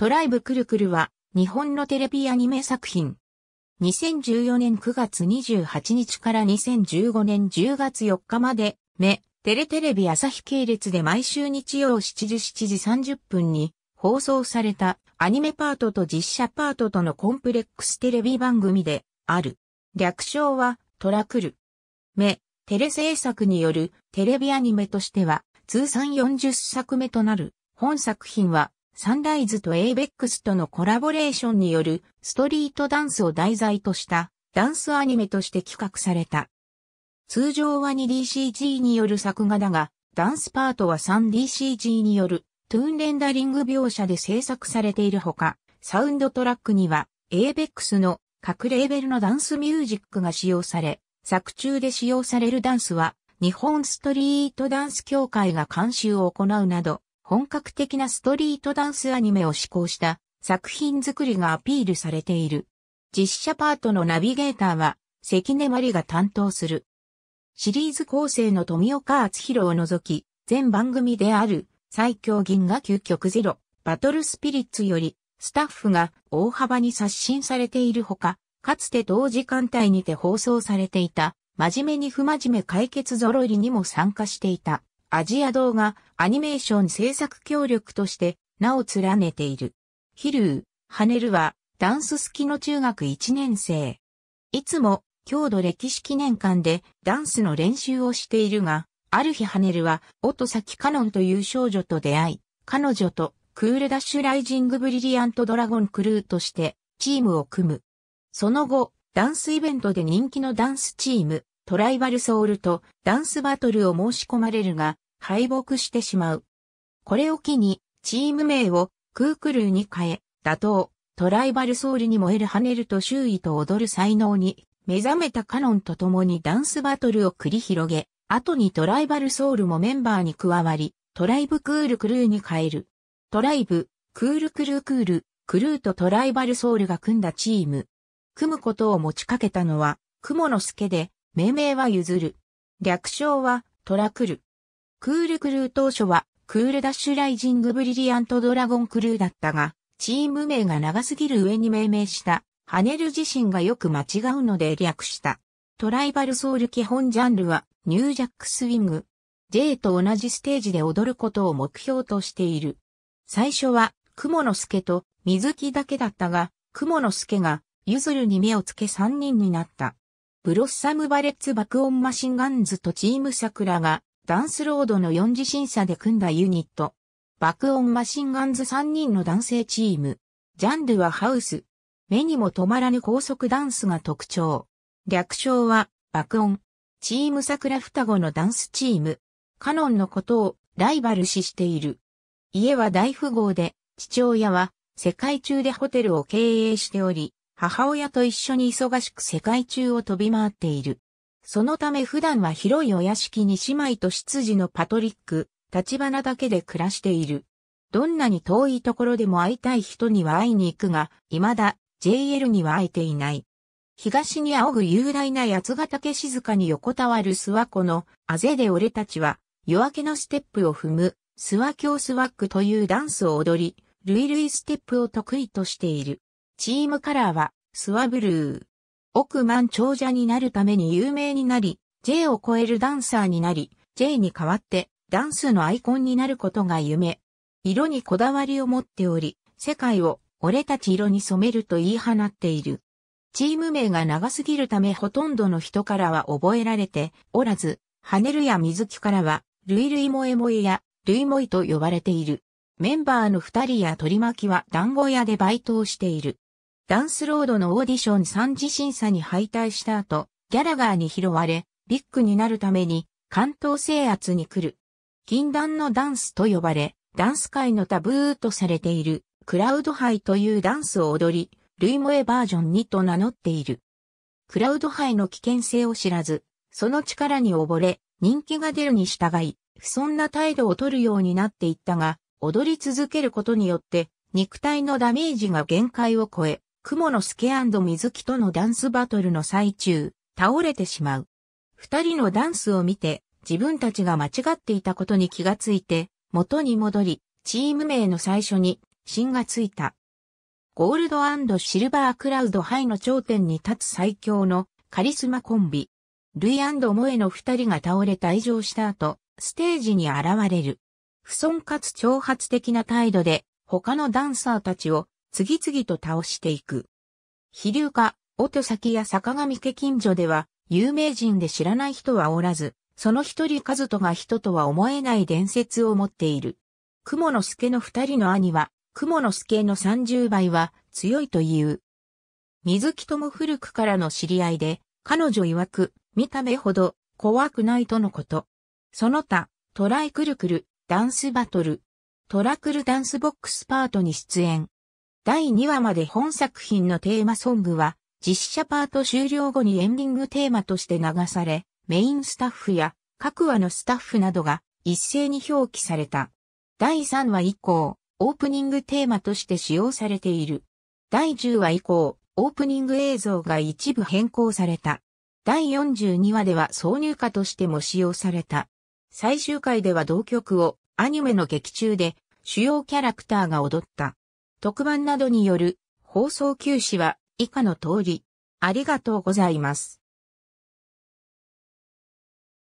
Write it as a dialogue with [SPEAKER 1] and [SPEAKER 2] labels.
[SPEAKER 1] トライブクルクルは日本のテレビアニメ作品。2014年9月28日から2015年10月4日まで、目、テレテレビ朝日系列で毎週日曜7時7時30分に放送されたアニメパートと実写パートとのコンプレックステレビ番組である。略称はトラクル。目、テレ制作によるテレビアニメとしては通算40作目となる本作品はサンライズとエイベックスとのコラボレーションによるストリートダンスを題材としたダンスアニメとして企画された。通常は 2DCG による作画だが、ダンスパートは 3DCG によるトゥーンレンダリング描写で制作されているほか、サウンドトラックにはエイベックスの各レーベルのダンスミュージックが使用され、作中で使用されるダンスは日本ストリートダンス協会が監修を行うなど、本格的なストリートダンスアニメを施行した作品作りがアピールされている。実写パートのナビゲーターは関根麻里が担当する。シリーズ構成の富岡厚弘を除き、全番組である最強銀河究極ゼロ、バトルスピリッツより、スタッフが大幅に刷新されているほか、かつて同時間帯にて放送されていた、真面目に不真面目解決揃いにも参加していた。アジア動画アニメーション制作協力として名を連ねている。ヒルー、ハネルはダンス好きの中学1年生。いつも郷土歴史記念館でダンスの練習をしているが、ある日ハネルは音崎カノンという少女と出会い、彼女とクールダッシュライジングブリリアントドラゴンクルーとしてチームを組む。その後、ダンスイベントで人気のダンスチーム、トライバルソウルとダンスバトルを申し込まれるが、敗北してしまう。これを機に、チーム名をクークルーに変え、打倒、トライバルソウルに燃える跳ねると周囲と踊る才能に、目覚めたカノンと共にダンスバトルを繰り広げ、後にトライバルソウルもメンバーに加わり、トライブクールクルーに変える。トライブ、クールクルークール、クルーとトライバルソウルが組んだチーム。組むことを持ちかけたのは、クモの助で、命名は譲る。略称はトラクル。クールクルー当初はクールダッシュライジングブリリアントドラゴンクルーだったが、チーム名が長すぎる上に命名したハネル自身がよく間違うので略した。トライバルソウル基本ジャンルはニュージャックスウィング。J と同じステージで踊ることを目標としている。最初は、クモの助と水木だけだったが、クモの助が、ゆずるに目をつけ3人になった。ブロッサムバレッツ爆音マシンガンズとチーム桜がダンスロードの4次審査で組んだユニット。爆音マシンガンズ3人の男性チーム。ジャンルはハウス。目にも止まらぬ高速ダンスが特徴。略称は爆音。チーム桜双子のダンスチーム。カノンのことをライバル視している。家は大富豪で、父親は世界中でホテルを経営しており、母親と一緒に忙しく世界中を飛び回っている。そのため普段は広いお屋敷に姉妹と執事のパトリック、立花だけで暮らしている。どんなに遠いところでも会いたい人には会いに行くが、未だ JL には会えていない。東に仰ぐ雄大な八ヶ岳静かに横たわる諏訪湖の、あぜで俺たちは、夜明けのステップを踏む、諏訪京スワックというダンスを踊り、ルイルイステップを得意としている。チームカラーは、スワブルー。億万長者になるために有名になり、J を超えるダンサーになり、J に代わって、ダンスのアイコンになることが夢。色にこだわりを持っており、世界を俺たち色に染めると言い放っている。チーム名が長すぎるためほとんどの人からは覚えられておらず、ハネルや水木からは、ルイルイモエモエや、ルイモイと呼ばれている。メンバーの二人や取り巻きは団子屋でバイトをしている。ダンスロードのオーディション3次審査に敗退した後、ギャラガーに拾われ、ビッグになるために関東制圧に来る。禁断のダンスと呼ばれ、ダンス界のタブーとされている、クラウドハイというダンスを踊り、ルイモエバージョン2と名乗っている。クラウドハイの危険性を知らず、その力に溺れ、人気が出るに従い、不遜な態度を取るようになっていったが、踊り続けることによって、肉体のダメージが限界を超え、雲の助水木とのダンスバトルの最中、倒れてしまう。二人のダンスを見て、自分たちが間違っていたことに気がついて、元に戻り、チーム名の最初に、芯がついた。ゴールドシルバークラウドハイの頂点に立つ最強のカリスマコンビ。ルイモエの二人が倒れ退場した後、ステージに現れる。不損かつ挑発的な態度で、他のダンサーたちを次々と倒していく。飛龍家、音先や坂上家近所では、有名人で知らない人はおらず、その一人和人が人とは思えない伝説を持っている。雲の助の二人の兄は、雲の助の三十倍は強いという。水木とも古くからの知り合いで、彼女曰く、見た目ほど怖くないとのこと。その他、トライクルクル、ダンスバトル、トラクルダンスボックスパートに出演。第2話まで本作品のテーマソングは、実写パート終了後にエンディングテーマとして流され、メインスタッフや各話のスタッフなどが一斉に表記された。第3話以降、オープニングテーマとして使用されている。第10話以降、オープニング映像が一部変更された。第42話では挿入歌としても使用された。最終回では同曲をアニメの劇中で主要キャラクターが踊った。特番などによる放送休止は以下の通り。ありがとうございます。